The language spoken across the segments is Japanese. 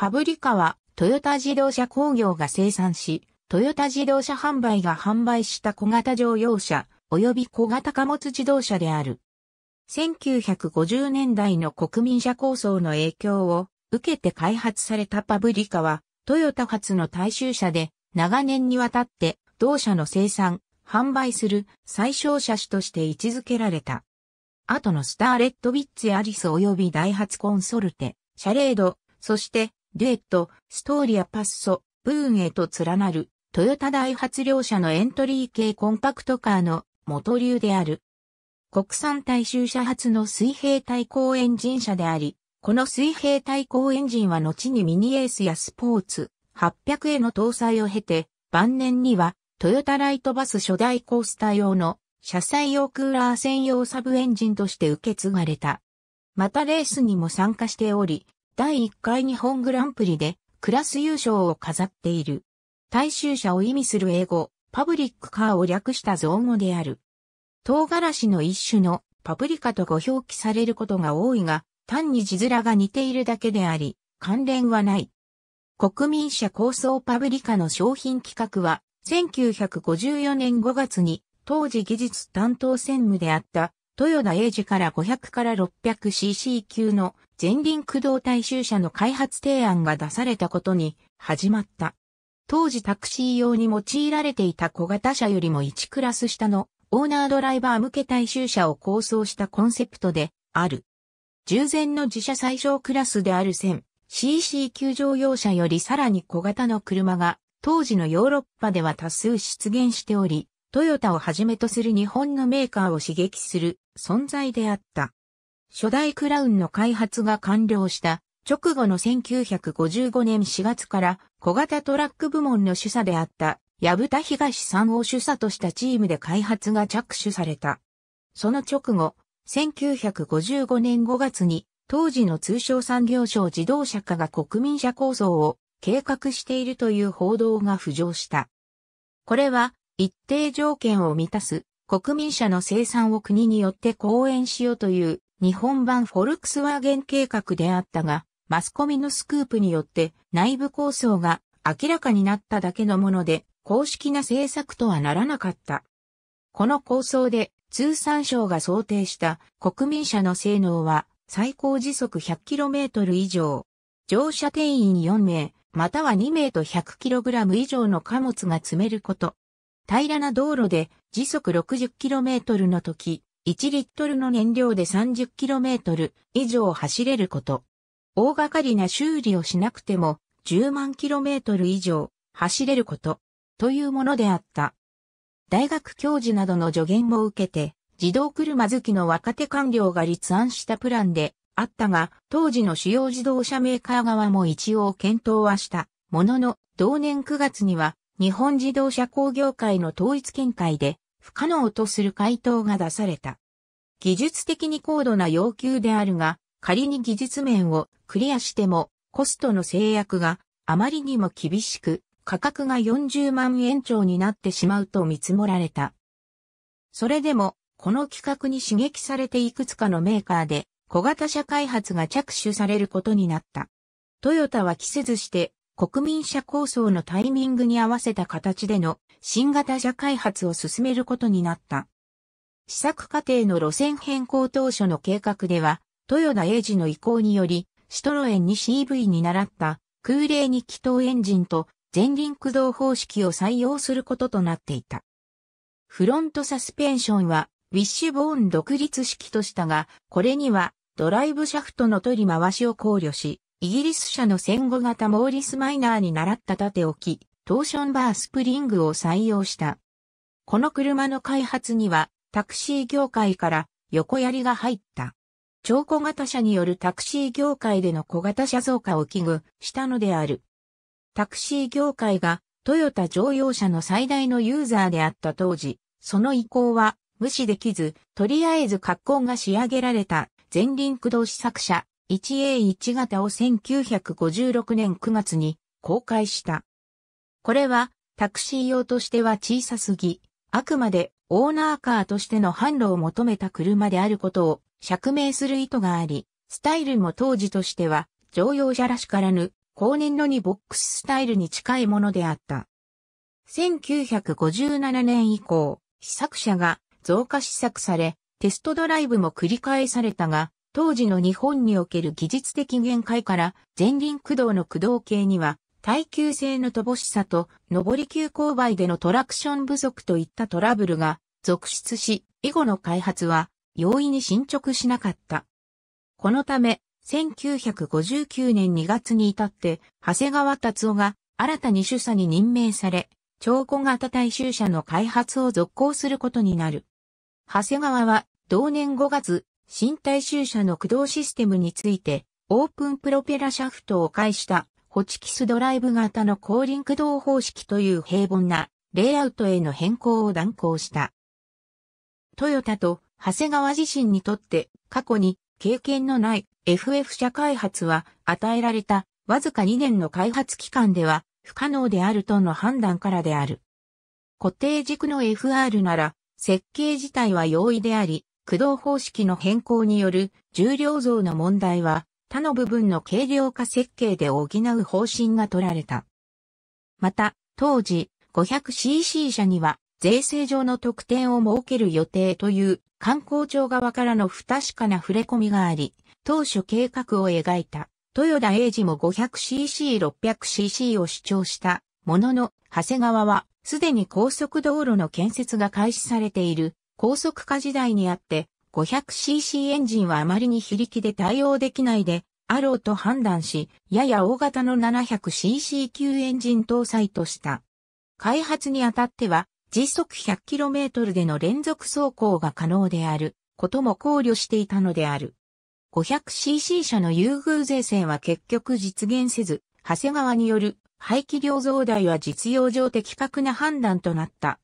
パブリカはトヨタ自動車工業が生産し、トヨタ自動車販売が販売した小型乗用車及び小型貨物自動車である。1950年代の国民車構想の影響を受けて開発されたパブリカはトヨタ発の大衆車で長年にわたって同社の生産、販売する最小車種として位置づけられた。後のスターレットビッツやアリス及びダイハツコンソルテ、シャレード、そしてデュエット、ストーリアパッソ、ブーンへと連なる、トヨタ大発量車のエントリー系コンパクトカーの元流である。国産大衆車発の水平対向エンジン車であり、この水平対向エンジンは後にミニエースやスポーツ、800への搭載を経て、晩年には、トヨタライトバス初代コースター用の、車載用クーラー専用サブエンジンとして受け継がれた。またレースにも参加しており、第1回日本グランプリでクラス優勝を飾っている。大衆車を意味する英語、パブリックカーを略した造語である。唐辛子の一種のパプリカとご表記されることが多いが、単に字面が似ているだけであり、関連はない。国民社構想パブリカの商品企画は、1954年5月に、当時技術担当専務であった、豊田英治から500から 600cc 級の前輪駆動大衆車の開発提案が出されたことに始まった。当時タクシー用に用いられていた小型車よりも1クラス下のオーナードライバー向け大衆車を構想したコンセプトである。従前の自社最小クラスである 1000cc 級乗用車よりさらに小型の車が当時のヨーロッパでは多数出現しており、トヨタをはじめとする日本のメーカーを刺激する存在であった。初代クラウンの開発が完了した直後の1955年4月から小型トラック部門の主査であった矢蓋東さんを主査としたチームで開発が着手された。その直後、1955年5月に当時の通商産業省自動車化が国民車構想を計画しているという報道が浮上した。これは一定条件を満たす国民車の生産を国によって講演しようという日本版フォルクスワーゲン計画であったが、マスコミのスクープによって内部構想が明らかになっただけのもので、公式な政策とはならなかった。この構想で通産省が想定した国民車の性能は最高時速 100km 以上、乗車定員4名、または2名と 100kg 以上の貨物が積めること。平らな道路で時速 60km の時、1リットルの燃料で 30km 以上走れること。大掛かりな修理をしなくても10万 km 以上走れること。というものであった。大学教授などの助言も受けて、自動車好きの若手官僚が立案したプランであったが、当時の主要自動車メーカー側も一応検討はした。ものの、同年9月には、日本自動車工業会の統一見解で、不可能とする回答が出された。技術的に高度な要求であるが、仮に技術面をクリアしてもコストの制約があまりにも厳しく価格が40万円超になってしまうと見積もられた。それでもこの企画に刺激されていくつかのメーカーで小型車開発が着手されることになった。トヨタは期せずして国民社構想のタイミングに合わせた形での新型車開発を進めることになった。試作過程の路線変更当初の計画では、豊田英治の意向により、シトロエンに CV に習った空冷に気筒エンジンと前輪駆動方式を採用することとなっていた。フロントサスペンションはウィッシュボーン独立式としたが、これにはドライブシャフトの取り回しを考慮し、イギリス社の戦後型モーリス・マイナーに倣った縦置き、トーションバースプリングを採用した。この車の開発には、タクシー業界から横槍が入った。超小型車によるタクシー業界での小型車増加を危惧したのである。タクシー業界がトヨタ乗用車の最大のユーザーであった当時、その意向は無視できず、とりあえず格好が仕上げられた前輪駆動試作車 1A1 型を1956年9月に公開した。これはタクシー用としては小さすぎ、あくまでオーナーカーとしての販路を求めた車であることを釈明する意図があり、スタイルも当時としては乗用車らしからぬ後年のにボックススタイルに近いものであった。1957年以降、試作車が増加試作され、テストドライブも繰り返されたが、当時の日本における技術的限界から前輪駆動の駆動系には耐久性の乏しさと上り急勾配でのトラクション不足といったトラブルが続出し、以後の開発は容易に進捗しなかった。このため、1959年2月に至って、長谷川達夫が新たに主査に任命され、超古型大衆車の開発を続行することになる。長谷川は同年5月、新大衆車の駆動システムについて、オープンプロペラシャフトを介したホチキスドライブ型の後輪駆動方式という平凡なレイアウトへの変更を断行した。トヨタと長谷川自身にとって過去に経験のない FF 社開発は与えられたわずか2年の開発期間では不可能であるとの判断からである。固定軸の FR なら設計自体は容易であり、駆動方式の変更による重量増の問題は他の部分の軽量化設計で補う方針が取られた。また、当時 500cc 車には税制上の特典を設ける予定という観光庁側からの不確かな触れ込みがあり、当初計画を描いた豊田英二も 500cc600cc を主張したものの、長谷川はすでに高速道路の建設が開始されている高速化時代にあって 500cc エンジンはあまりに非力で対応できないであろうと判断し、やや大型の 700cc 級エンジン搭載とした。開発にあたっては時速 100km での連続走行が可能であることも考慮していたのである。500cc 車の優遇税制は結局実現せず、長谷川による排気量増大は実用上的確な判断となった。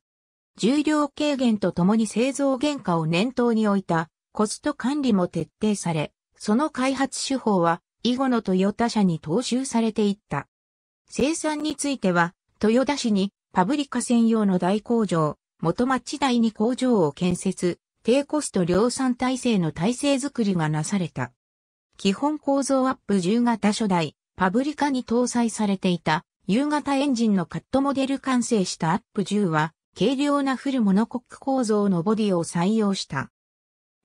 重量軽減とともに製造原価を念頭に置いたコスト管理も徹底され、その開発手法は以後のトヨタ社に踏襲されていった。生産については、豊田市にパブリカ専用の大工場、元町台に工場を建設、低コスト量産体制の体制づくりがなされた。基本構造アップ10型初代、パブリカに搭載されていた夕型エンジンのカットモデル完成したアップ10は、軽量なフルモノコック構造のボディを採用した。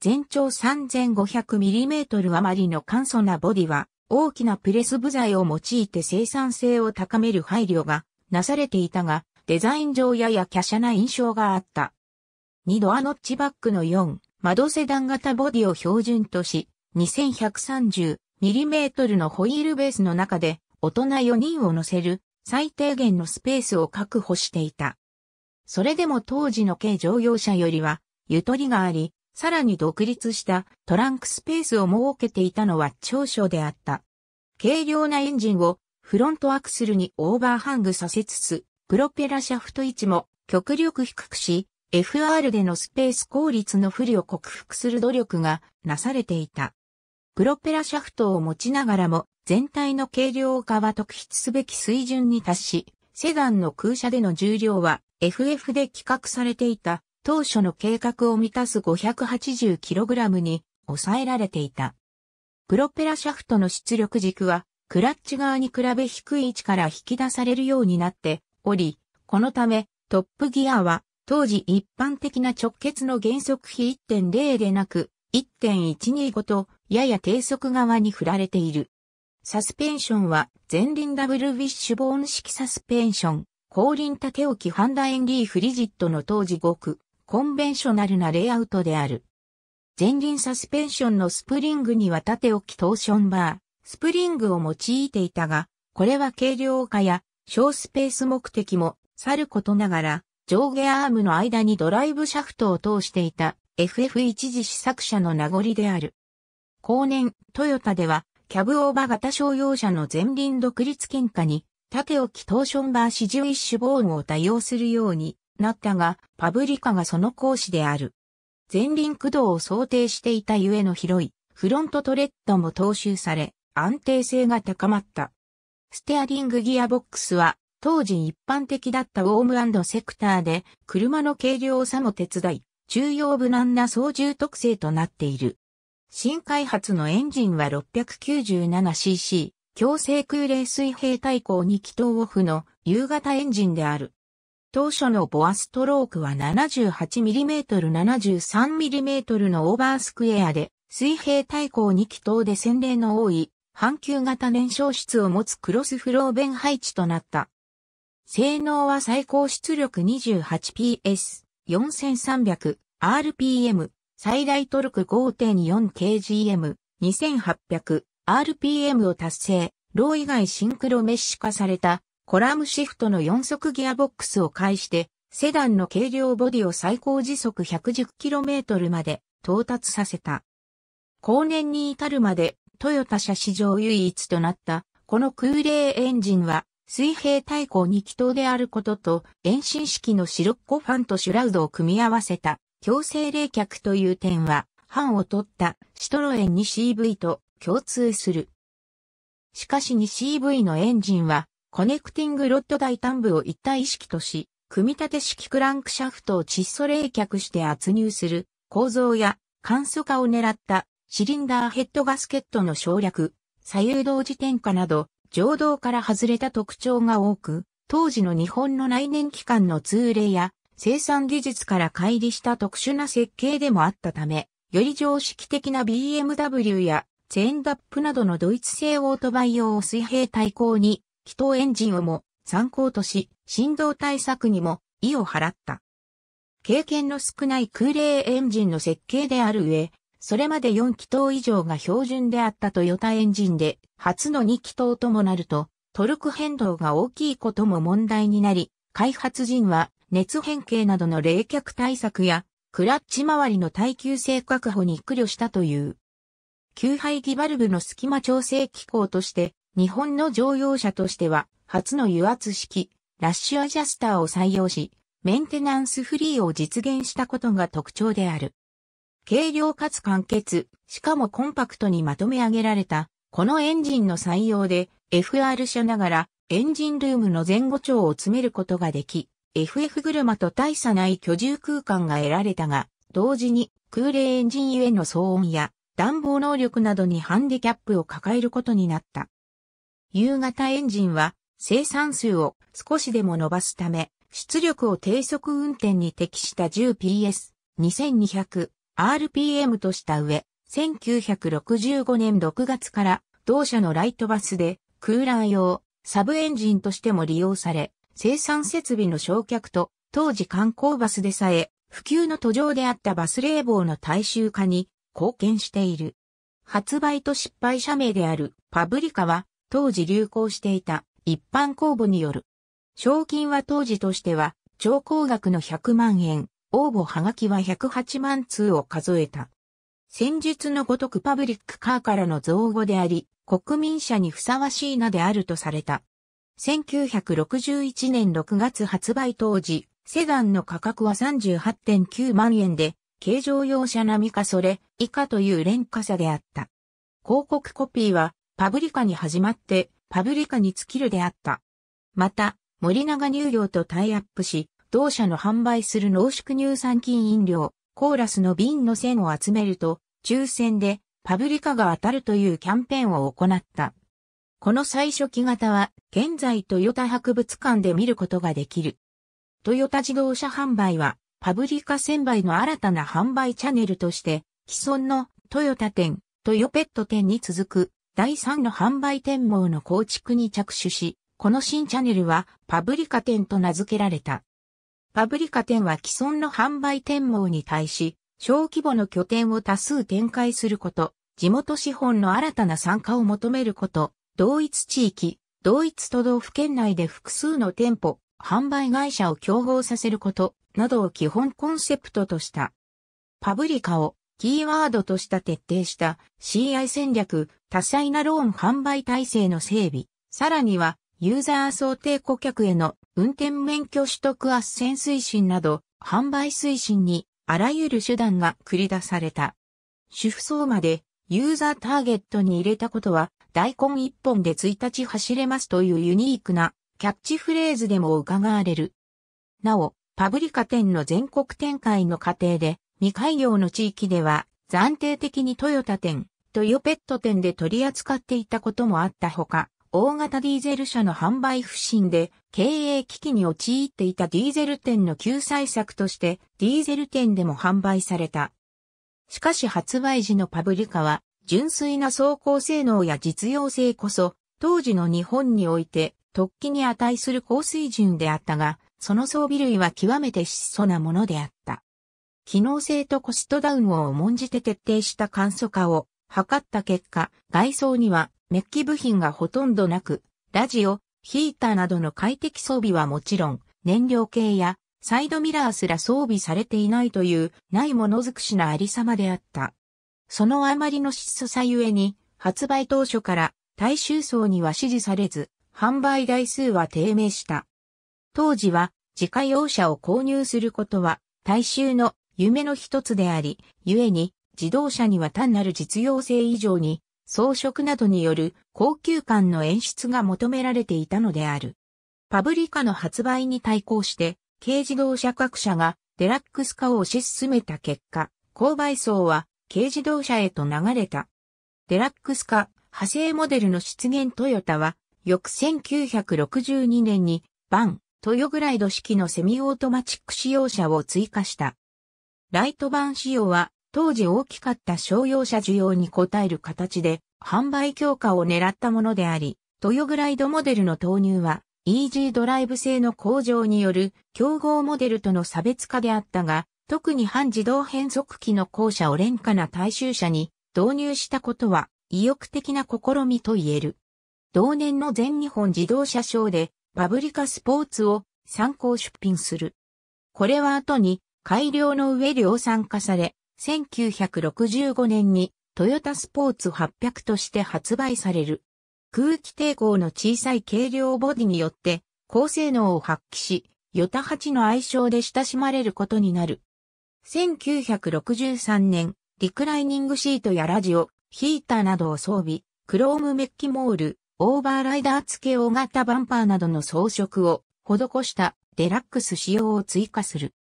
全長 3500mm 余りの簡素なボディは、大きなプレス部材を用いて生産性を高める配慮がなされていたが、デザイン上やや華奢な印象があった。2ドアノッチバックの4、窓セダン型ボディを標準とし、2130mm のホイールベースの中で大人4人を乗せる最低限のスペースを確保していた。それでも当時の軽乗用車よりは、ゆとりがあり、さらに独立したトランクスペースを設けていたのは長所であった。軽量なエンジンをフロントアクセルにオーバーハングさせつつ、プロペラシャフト位置も極力低くし、FR でのスペース効率の不利を克服する努力がなされていた。プロペラシャフトを持ちながらも全体の軽量化は特筆すべき水準に達し、セダンの空車での重量は FF で企画されていた当初の計画を満たす 580kg に抑えられていた。プロペラシャフトの出力軸はクラッチ側に比べ低い位置から引き出されるようになっており、このためトップギアは当時一般的な直結の減速比1.0でなく1.125とやや低速側に振られている。サスペンションは前輪ダブルウィッシュボーン式サスペンション。後輪縦置きハンダエンリーフリジットの当時ごくコンベンショナルなレイアウトである。前輪サスペンションのスプリングには縦置きトーションバー、スプリングを用いていたが、これは軽量化や小スペース目的もさることながら、上下アームの間にドライブシャフトを通していた f f 一時試作車の名残である。後年、トヨタでは、キャブオーバー型商用車の前輪独立喧嘩に縦置きトーションバー四十一種ーンを多用するようになったが、パブリカがその講師である。前輪駆動を想定していたゆえの広いフロントトレッドも踏襲され、安定性が高まった。ステアリングギアボックスは当時一般的だったウォームセクターで車の軽量さも手伝い、重要無難な操縦特性となっている。新開発のエンジンは 697cc、強制空冷水平対抗2気筒オフの夕方エンジンである。当初のボアストロークは 78mm73mm のオーバースクエアで、水平対向2気筒で洗礼の多い、半球型燃焼室を持つクロスフロー弁配置となった。性能は最高出力 28PS、4300rpm、最大トルク 5.4kgm、2800 RPM を達成、ロー以外シンクロメッシュ化されたコラムシフトの4速ギアボックスを介して、セダンの軽量ボディを最高時速 110km まで到達させた。後年に至るまでトヨタ車史上唯一となったこの空冷エンジンは水平対向2気筒であることと遠心式のシロッコファンとシュラウドを組み合わせた強制冷却という点は、半を取ったシトロエン 2CV と共通する。しかし 2CV のエンジンは、コネクティングロッド大胆部を一体式とし、組み立て式クランクシャフトを窒素冷却して圧入する構造や簡素化を狙ったシリンダーヘッドガスケットの省略、左右同時点化など、情動から外れた特徴が多く、当時の日本の内燃機関の通例や生産技術から乖離した特殊な設計でもあったため、より常識的な BMW やセェーンダップなどのドイツ製オートバイ用水平対向に、気筒エンジンをも参考とし、振動対策にも意を払った。経験の少ない空冷エンジンの設計である上、それまで4気筒以上が標準であったトヨタエンジンで、初の2気筒ともなると、トルク変動が大きいことも問題になり、開発陣は熱変形などの冷却対策や、クラッチ周りの耐久性確保に苦慮したという。旧排気バルブの隙間調整機構として、日本の乗用車としては、初の油圧式、ラッシュアジャスターを採用し、メンテナンスフリーを実現したことが特徴である。軽量かつ簡潔、しかもコンパクトにまとめ上げられた、このエンジンの採用で、FR 車ながら、エンジンルームの前後長を詰めることができ、FF 車と大差ない居住空間が得られたが、同時に空冷エンジンゆえの騒音や暖房能力などにハンディキャップを抱えることになった。夕方エンジンは生産数を少しでも伸ばすため、出力を低速運転に適した 10PS2200RPM とした上、1965年6月から同社のライトバスでクーラー用サブエンジンとしても利用され、生産設備の焼却と当時観光バスでさえ普及の途上であったバス冷房の大衆化に貢献している。発売と失敗者名であるパブリカは当時流行していた一般公募による。賞金は当時としては超高額の100万円、応募はがきは108万通を数えた。戦術のごとくパブリックカーからの造語であり、国民者にふさわしい名であるとされた。1961年6月発売当時、セダンの価格は38.9万円で、軽乗用車並みかそれ以下という廉価さであった。広告コピーはパブリカに始まってパブリカに尽きるであった。また、森永乳業とタイアップし、同社の販売する濃縮乳酸菌飲料、コーラスの瓶の線を集めると、抽選でパブリカが当たるというキャンペーンを行った。この最初期型は、現在トヨタ博物館で見ることができる。トヨタ自動車販売は、パブリカ1000倍の新たな販売チャンネルとして、既存のトヨタ店、トヨペット店に続く第3の販売店網の構築に着手し、この新チャンネルはパブリカ店と名付けられた。パブリカ店は既存の販売店網に対し、小規模の拠点を多数展開すること、地元資本の新たな参加を求めること、同一地域、同一都道府県内で複数の店舗、販売会社を競合させること、などを基本コンセプトとした。パブリカをキーワードとした徹底した CI 戦略、多彩なローン販売体制の整備、さらにはユーザー想定顧客への運転免許取得斡旋推進など販売推進にあらゆる手段が繰り出された。主婦層までユーザーターゲットに入れたことは大根一本で1日走れますというユニークなキャッチフレーズでも伺われる。なお、パブリカ店の全国展開の過程で、未開業の地域では、暫定的にトヨタ店、トヨペット店で取り扱っていたこともあったほか、大型ディーゼル車の販売不振で経営危機に陥っていたディーゼル店の救済策としてディーゼル店でも販売された。しかし発売時のパブリカは純粋な走行性能や実用性こそ当時の日本において突起に値する高水準であったがその装備類は極めて質素なものであった。機能性とコストダウンを重んじて徹底した簡素化を図った結果、外装にはメッキ部品がほとんどなく、ラジオ、ヒーターなどの快適装備はもちろん、燃料系やサイドミラーすら装備されていないという、ないものづくしなありさまであった。そのあまりの質素さゆえに、発売当初から大衆層には支持されず、販売台数は低迷した。当時は自家用車を購入することは大衆の夢の一つであり、故に自動車には単なる実用性以上に装飾などによる高級感の演出が求められていたのである。パブリカの発売に対抗して軽自動車各社がデラックス化を推し進めた結果、購買層は軽自動車へと流れた。デラックス化、派生モデルの出現トヨタは、翌1962年に、バン、トヨグライド式のセミオートマチック使用車を追加した。ライト版仕様は当時大きかった商用車需要に応える形で販売強化を狙ったものであり、トヨグライドモデルの投入は EG ドライブ製の向上による競合モデルとの差別化であったが、特に半自動変速機の後者を廉価な大衆車に導入したことは意欲的な試みと言える。同年の全日本自動車賞でパブリカスポーツを参考出品する。これは後に改良の上量産化され、1965年にトヨタスポーツ800として発売される。空気抵抗の小さい軽量ボディによって高性能を発揮し、ヨタ8の愛称で親しまれることになる。1963年、リクライニングシートやラジオ、ヒーターなどを装備、クロームメッキモール、オーバーライダー付け大型バンパーなどの装飾を施したデラックス仕様を追加する。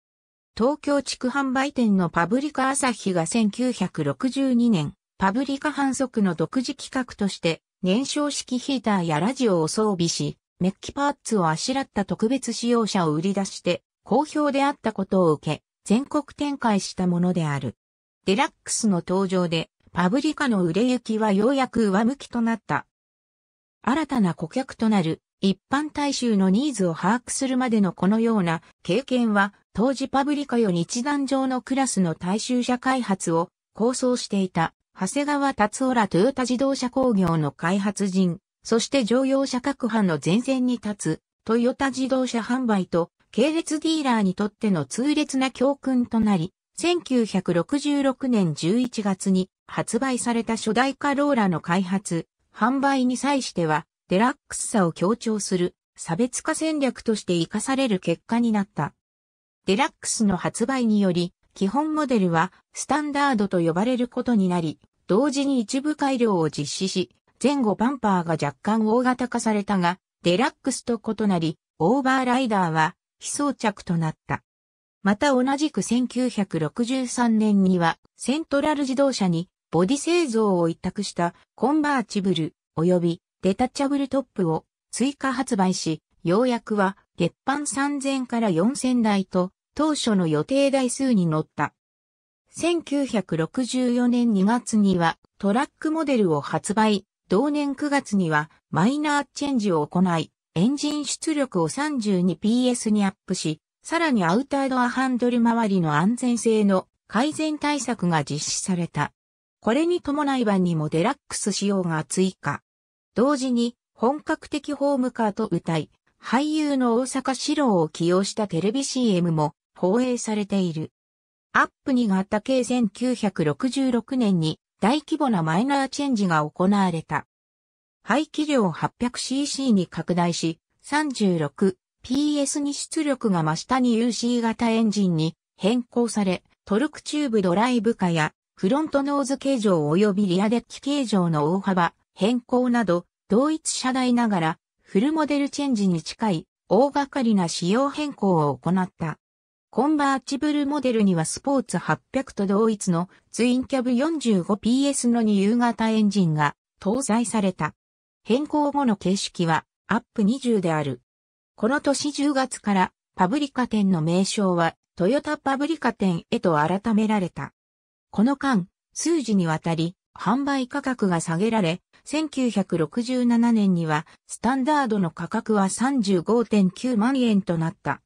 東京地区販売店のパブリカ朝日が1962年、パブリカ反則の独自企画として燃焼式ヒーターやラジオを装備し、メッキパーツをあしらった特別使用者を売り出して好評であったことを受け、全国展開したものである。デラックスの登場で、パブリカの売れ行きはようやく上向きとなった。新たな顧客となる一般大衆のニーズを把握するまでのこのような経験は当時パブリカより一段上のクラスの大衆車開発を構想していた長谷川達夫らトヨタ自動車工業の開発人、そして乗用車各班の前線に立つトヨタ自動車販売と系列ディーラーにとっての痛烈な教訓となり、1966年11月に発売された初代カローラの開発、販売に際しては、デラックスさを強調する差別化戦略として活かされる結果になった。デラックスの発売により、基本モデルはスタンダードと呼ばれることになり、同時に一部改良を実施し、前後バンパーが若干大型化されたが、デラックスと異なり、オーバーライダーは非装着となった。また同じく1963年にはセントラル自動車にボディ製造を一択したコンバーチブル及びデタッチャブルトップを追加発売し、ようやくは月版3000から4000台と当初の予定台数に乗った。1964年2月にはトラックモデルを発売、同年9月にはマイナーチェンジを行い、エンジン出力を 32PS にアップし、さらにアウタードアハンドル周りの安全性の改善対策が実施された。これに伴い版にもデラックス仕様が追加。同時に本格的ホームカーと歌い、俳優の大阪志郎を起用したテレビ CM も放映されている。アップにがあった計1966年に大規模なマイナーチェンジが行われた。排気量 800cc に拡大し、36PS に出力が真下に UC 型エンジンに変更され、トルクチューブドライブ化やフロントノーズ形状及びリアデッキ形状の大幅変更など、同一車台ながら、フルモデルチェンジに近い大掛かりな仕様変更を行った。コンバーチブルモデルにはスポーツ800と同一のツインキャブ 45PS の2夕型エンジンが搭載された。変更後の形式はアップ20である。この年10月からパブリカ店の名称はトヨタパブリカ店へと改められた。この間、数字にわたり、販売価格が下げられ、1967年には、スタンダードの価格は35.9万円となった。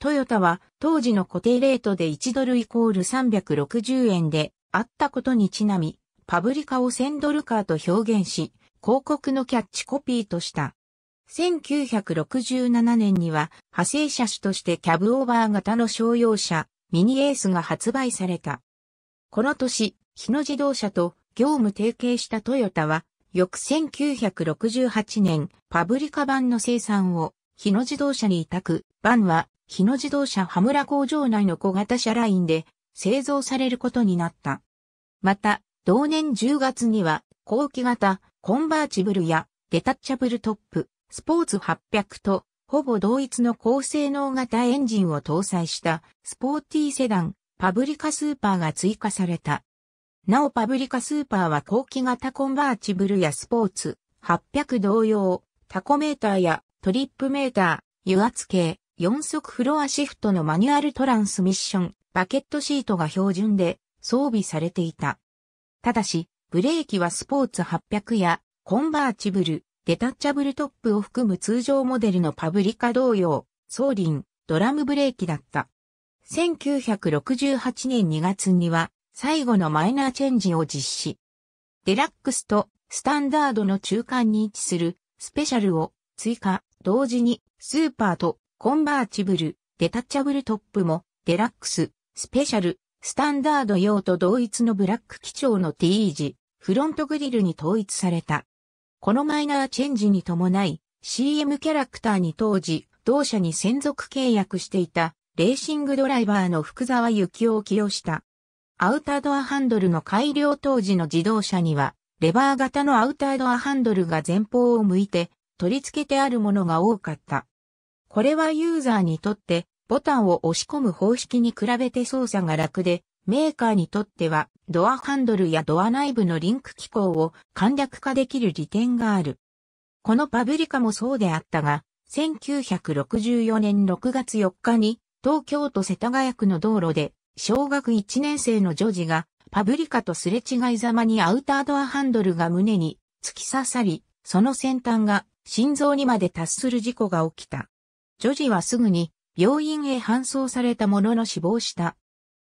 トヨタは、当時の固定レートで1ドルイコール360円で、あったことにちなみ、パブリカを1000ドルカーと表現し、広告のキャッチコピーとした。1967年には、派生車種としてキャブオーバー型の商用車、ミニエースが発売された。この年、日野自動車と業務提携したトヨタは、翌1968年、パブリカ版の生産を日野自動車に委託、版は日野自動車羽村工場内の小型車ラインで製造されることになった。また、同年10月には、後期型、コンバーチブルや、デタッチャブルトップ、スポーツ800と、ほぼ同一の高性能型エンジンを搭載した、スポーティーセダン、パブリカスーパーが追加された。なおパブリカスーパーは後期型コンバーチブルやスポーツ、800同様、タコメーターやトリップメーター、油圧計、4速フロアシフトのマニュアルトランスミッション、バケットシートが標準で装備されていた。ただし、ブレーキはスポーツ800やコンバーチブル、デタッチャブルトップを含む通常モデルのパブリカ同様、ソーリン、ドラムブレーキだった。1968年2月には最後のマイナーチェンジを実施。デラックスとスタンダードの中間に位置するスペシャルを追加、同時にスーパーとコンバーチブル、デタッチャブルトップもデラックス、スペシャル、スタンダード用と同一のブラック基調の T 字、フロントグリルに統一された。このマイナーチェンジに伴い CM キャラクターに当時同社に専属契約していたレーシングドライバーの福沢幸雄を起用した。アウタードアハンドルの改良当時の自動車には、レバー型のアウタードアハンドルが前方を向いて、取り付けてあるものが多かった。これはユーザーにとって、ボタンを押し込む方式に比べて操作が楽で、メーカーにとっては、ドアハンドルやドア内部のリンク機構を簡略化できる利点がある。このパブリカもそうであったが、1964年6月4日に東京都世田谷区の道路で、小学1年生の女児が、パブリカとすれ違いざまにアウタードアハンドルが胸に突き刺さり、その先端が心臓にまで達する事故が起きた。女児はすぐに病院へ搬送されたものの死亡した。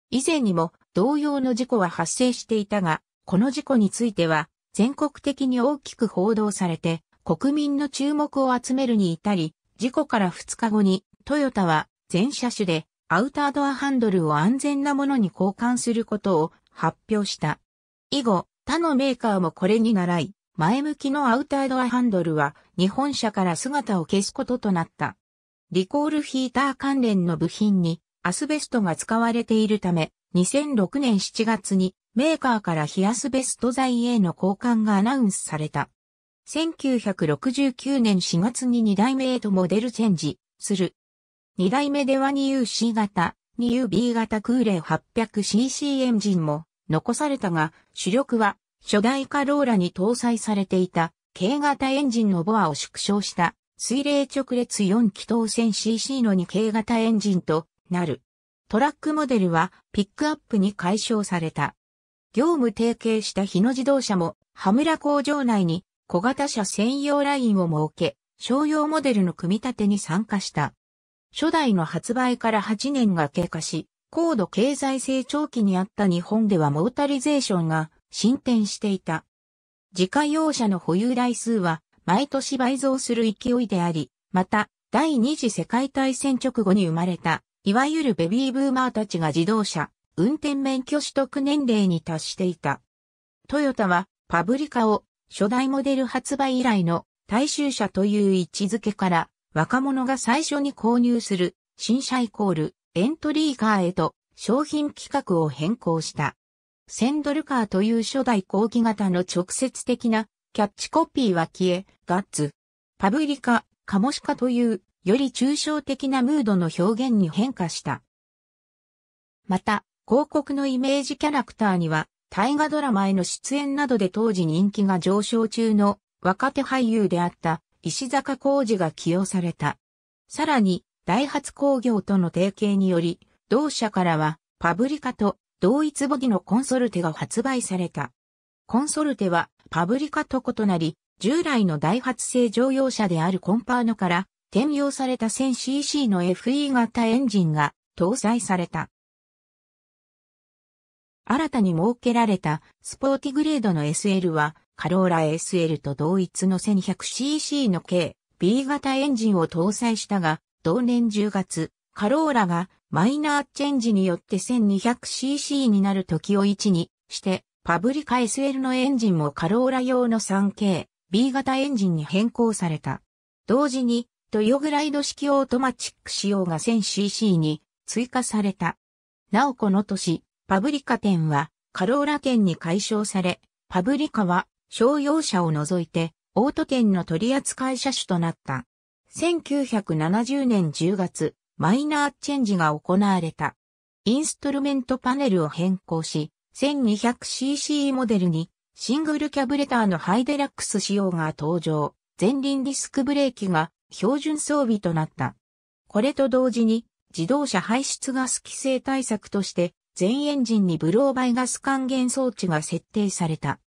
以前にも同様の事故は発生していたが、この事故については全国的に大きく報道されて国民の注目を集めるに至り、事故から2日後にトヨタは全車種でアウタードアハンドルを安全なものに交換することを発表した。以後、他のメーカーもこれに習い、前向きのアウタードアハンドルは日本車から姿を消すこととなった。リコールヒーター関連の部品にアスベストが使われているため、2006年7月にメーカーから非アスベスト材への交換がアナウンスされた。1969年4月に2代目へとモデルチェンジする二代目では 2UC 型、2UB 型クーレ 800cc エンジンも残されたが、主力は初代カローラに搭載されていた軽型エンジンのボアを縮小した水冷直列4気筒 1000cc の2軽型エンジンとなる。トラックモデルはピックアップに解消された。業務提携した日野自動車も、羽村工場内に小型車専用ラインを設け、商用モデルの組み立てに参加した。初代の発売から8年が経過し、高度経済成長期にあった日本ではモータリゼーションが進展していた。自家用車の保有台数は毎年倍増する勢いであり、また第二次世界大戦直後に生まれた、いわゆるベビーブーマーたちが自動車、運転免許取得年齢に達していた。トヨタはパブリカを初代モデル発売以来の大衆車という位置づけから若者が最初に購入する新車イコールエントリーカーへと商品規格を変更した。センドルカーという初代後期型の直接的なキャッチコピーは消え、ガッツ、パブリカ、カモシカというより抽象的なムードの表現に変化した。また、広告のイメージキャラクターには、大河ドラマへの出演などで当時人気が上昇中の若手俳優であった石坂浩二が起用された。さらに、ダイハツ工業との提携により、同社からは、パブリカと同一ボディのコンソルテが発売された。コンソルテは、パブリカと異なり、従来のダイハツ製乗用車であるコンパーノから、転用された 1000cc の FE 型エンジンが搭載された。新たに設けられたスポーティグレードの SL はカローラ SL と同一の 1200cc の K、B 型エンジンを搭載したが、同年10月、カローラがマイナーチェンジによって 1200cc になる時を1にして、パブリカ SL のエンジンもカローラ用の 3K、B 型エンジンに変更された。同時に、トヨグライド式オートマチック仕様が 1000cc に追加された。なおこの年、パブリカ店はカローラ店に解消され、パブリカは商用車を除いて、オート店の取扱車種となった。1970年10月、マイナーチェンジが行われた。インストルメントパネルを変更し、1200cc モデルにシングルキャブレターのハイデラックス仕様が登場。前輪ディスクブレーキが標準装備となった。これと同時に自動車排出ガス規制対策として全エンジンにブローバイガス還元装置が設定された。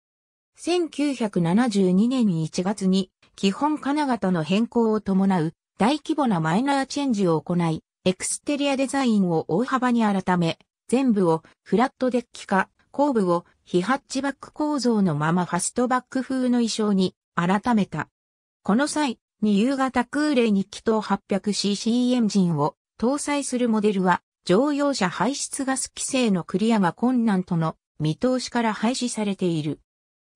1972年1月に基本金型の変更を伴う大規模なマイナーチェンジを行い、エクステリアデザインを大幅に改め、全部をフラットデッキ化、後部を非ハッチバック構造のままファストバック風の衣装に改めた。この際、に夕方空冷日気筒 800cc エンジンを搭載するモデルは、乗用車排出ガス規制のクリアが困難との見通しから廃止されている。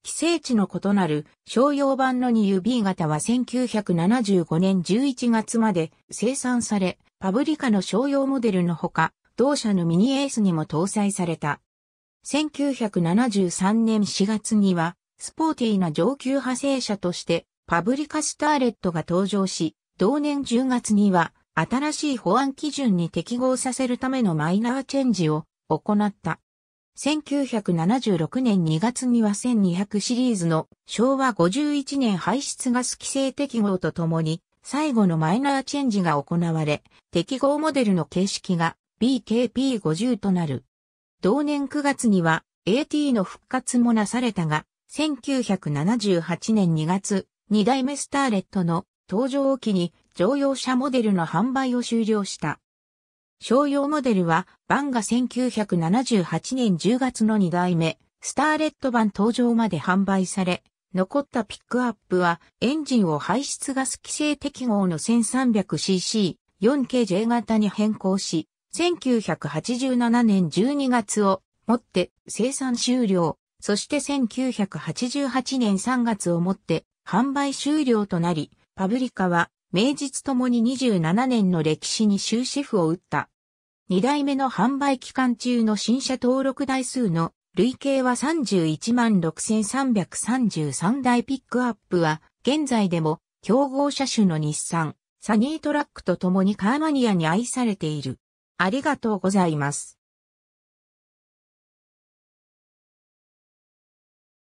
規制値の異なる商用版の 2UB 型は1975年11月まで生産され、パブリカの商用モデルのほか、同社のミニエースにも搭載された。1973年4月には、スポーティーな上級派生車として、パブリカスターレットが登場し、同年10月には、新しい保安基準に適合させるためのマイナーチェンジを行った。1976年2月には1200シリーズの昭和51年排出ガス規制適合とともに最後のマイナーチェンジが行われ、適合モデルの形式が BKP50 となる。同年9月には AT の復活もなされたが、1978年2月、2代目スターレットの登場を機に乗用車モデルの販売を終了した。商用モデルは、バンが1978年10月の2代目、スターレット版登場まで販売され、残ったピックアップは、エンジンを排出ガス規制適合の 1300cc、4KJ 型に変更し、1987年12月をもって生産終了、そして1988年3月をもって販売終了となり、パブリカは名実ともに27年の歴史に終止符を打った。2代目の販売期間中の新車登録台数の累計は316,333台ピックアップは、現在でも競合車種の日産、サニートラックと共にカーマニアに愛されている。ありがとうございます。